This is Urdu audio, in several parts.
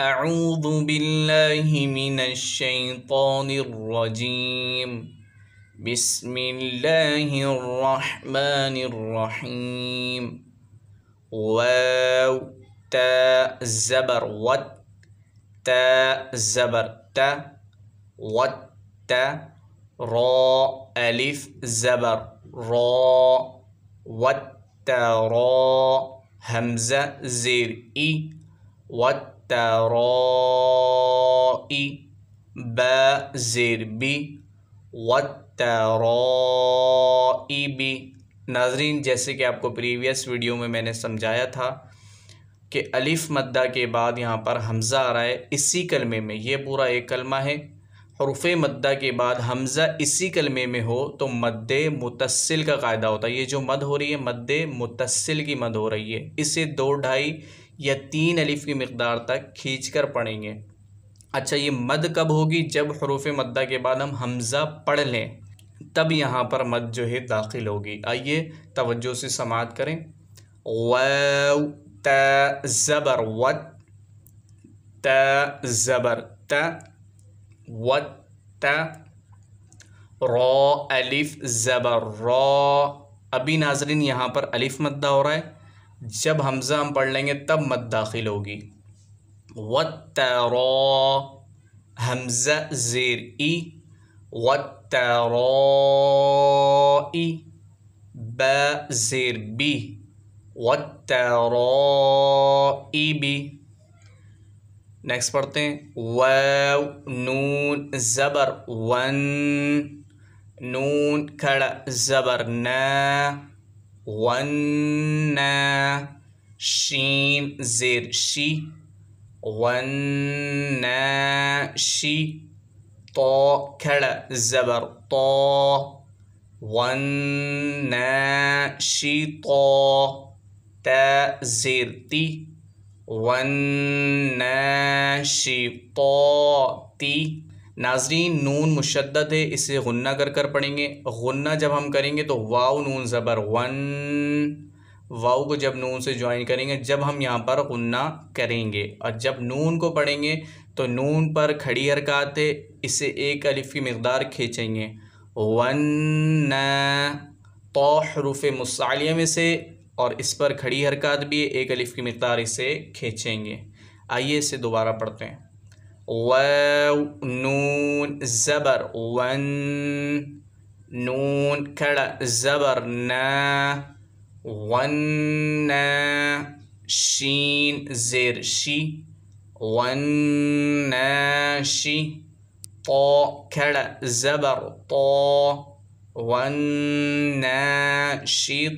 أعوذ بالله من الشيطان الرجيم بسم الله الرحمن الرحيم واو تا زبر وات تا زبر تا وات تا را ألف زبر را وات را همزة زر إي وات تیرو با ب زیر بی و تیرو بی ناظرین جیسے کہ آپ کو پریویس ویڈیو میں میں نے سمجھایا تھا کہ الف مدہ کے بعد یہاں پر حمزہ آ رہا ہے اسی کلمے میں یہ پورا ایک کلمہ ہے حروف مدہ کے بعد حمزہ اسی کلمے میں ہو تو مد متصل کا قاعدہ ہوتا ہے یہ جو مد ہو رہی ہے مد متصل کی مد ہو رہی ہے اسے دو ڈھائی یا تین الف کی مقدار تک کھینچ کر پڑھیں گے اچھا یہ مد کب ہوگی جب حروف مدہ کے بعد ہم حمزہ پڑھ لیں تب یہاں پر مد جو ہے داخل ہوگی آئیے توجہ سے سماعت کریں و تا زبر تبر تا زبر را ابھی ناظرین یہاں پر الف مدہ ہو رہا ہے جب حمزہ ہم پڑھ لیں گے تب مت داخل ہوگی و ترو زیر ای وَتَّرَائِ بَا ب زیر بی وَتَّرَائِ ای بی نیکسٹ پڑھتے ہیں و نون زبر ون نون کھڑا زبر ن والنا شيم زير شي والنا شي طا كلا زبر طا والنا شي طا تا زير تي شي طا تي ناظرین نون مشدد ہے اسے غنہ کر کر پڑھیں گے غنہ جب ہم کریں گے تو واؤ نون زبر ون واؤ کو جب نون سے جوائن کریں گے جب ہم یہاں پر غنہ کریں گے اور جب نون کو پڑھیں گے تو نون پر کھڑی حرکات ہے اسے ایک الف کی مقدار کھینچیں گے ون تو حروف مصالیہ میں سے اور اس پر کھڑی حرکات بھی ایک الف کی مقدار اسے کھینچیں گے آئیے اسے دوبارہ پڑھتے ہیں واو نون زبر ون نون كلا زبر نا ون شين زير شي شي طا كلا زبر طا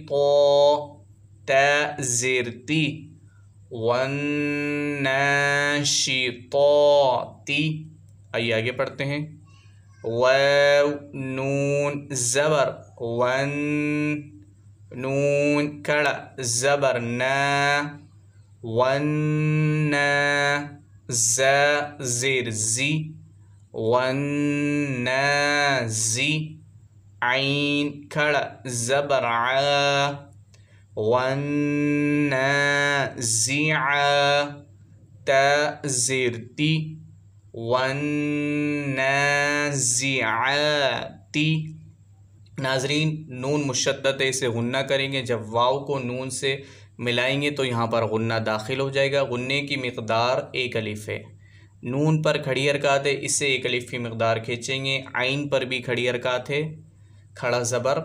طا تا زرتي وَالنَّاشِطَاتِ آئیے آگے پڑھتے ہیں و نون زبر ون نون کھڑ زبر ن وَنَّا زی عَيْن ذی عڑ زبر ون زیا ون ناظرین نون مشدت اسے غنہ کریں گے جب واؤ کو نون سے ملائیں گے تو یہاں پر غنہ داخل ہو جائے گا غنے کی مقدار ایک علیف ہے نون پر کھڑی حرکات ہے اس سے ایک الف کی مقدار کھینچیں گے آئین پر بھی کھڑی حرکات ہے کھڑا زبر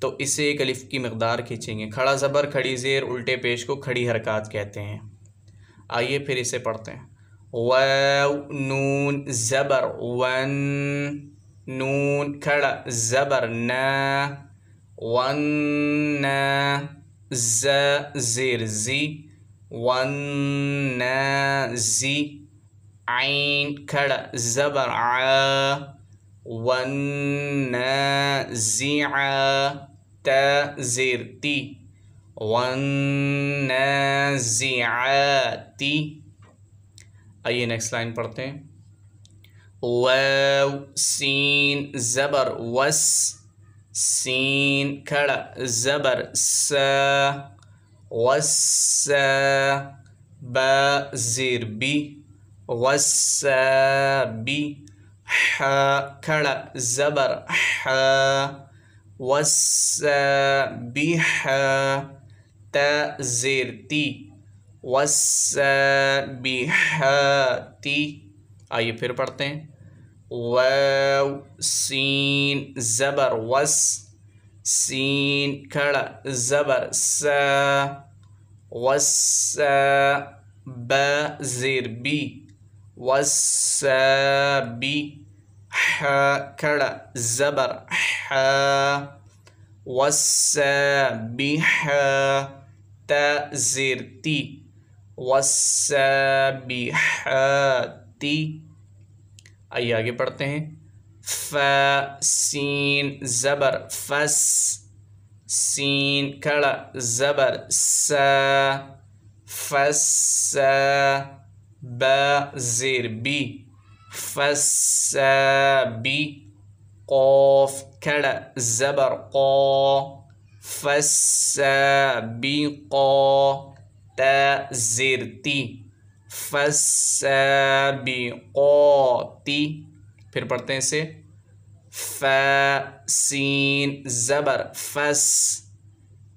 تو اسے الف کی مقدار کھینچیں گے کھڑا زبر کھڑی زیر الٹے پیش کو کھڑی حرکات کہتے ہیں آئیے پھر اسے پڑھتے ہیں و نون زبر ون نون کھڑا زبر نا ون نا ز زیر زی ون نا زی عین کھڑا زبر آ والنازعات زرتي والنازعات आइए नेक्स्ट लाइन पढ़ते हैं वाव सीन जबर वस सीन खड़ा जबर स वस ब जीर बी वस बी کھڑ زبر ح وس بح ہے ت زیرتی وس بح ہے تی آئیے پھر پڑھتے ہیں و سین زبر وس سین کھڑ زبر س وس ب زیر بی وس زبر ہے و سیرتی و سب آئیے آگے پڑھتے ہیں فین زبر ف سین کھڑ زبر س فس با زیر بی فس بی کو ف زبر کو فس بی تا زیر تی فس بی کو تی پھر پڑھتے ہیں اسے فین زبر فس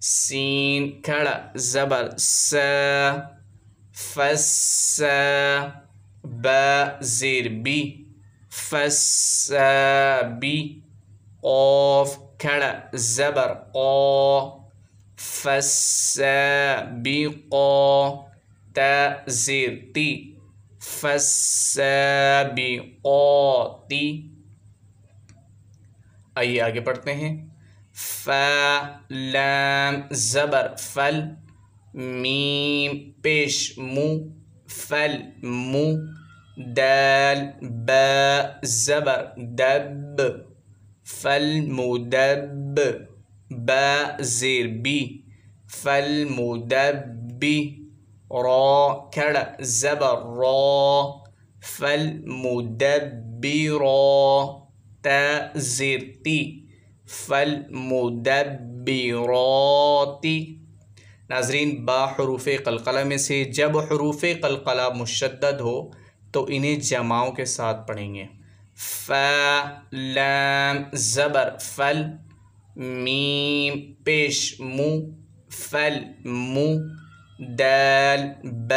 سین کھڑ زبر س فس ب زیر بی بی قوف کھڑ زبر او فس بی کو تیر تی فس بی او تی آئیے آگے پڑھتے ہیں ف زبر فل ميم بش مو فل مو دال باء زبر دب فالمدب باء زير بي فالمدبي را كرة زبر را را تا زير تي فالمدبرات ناظرین با حروف قلقلہ میں سے جب حروف قلقلہ مشدد ہو تو انہیں جماؤں کے ساتھ پڑھیں گے ف لام زبر فل میم پیش مو فل مو دل ب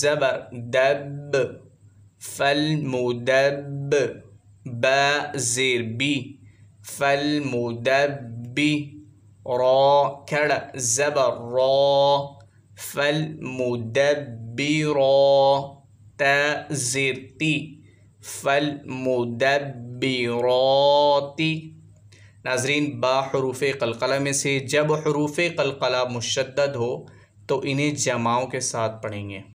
زبر دب فل مدب ب زیر بی فلم بی را کھڑ زبر را فل مدب بی رو فل مدبراتی ناظرین با حروف قلقلہ میں سے جب حروف قلقلہ مشدد ہو تو انہیں جماؤں کے ساتھ پڑھیں گے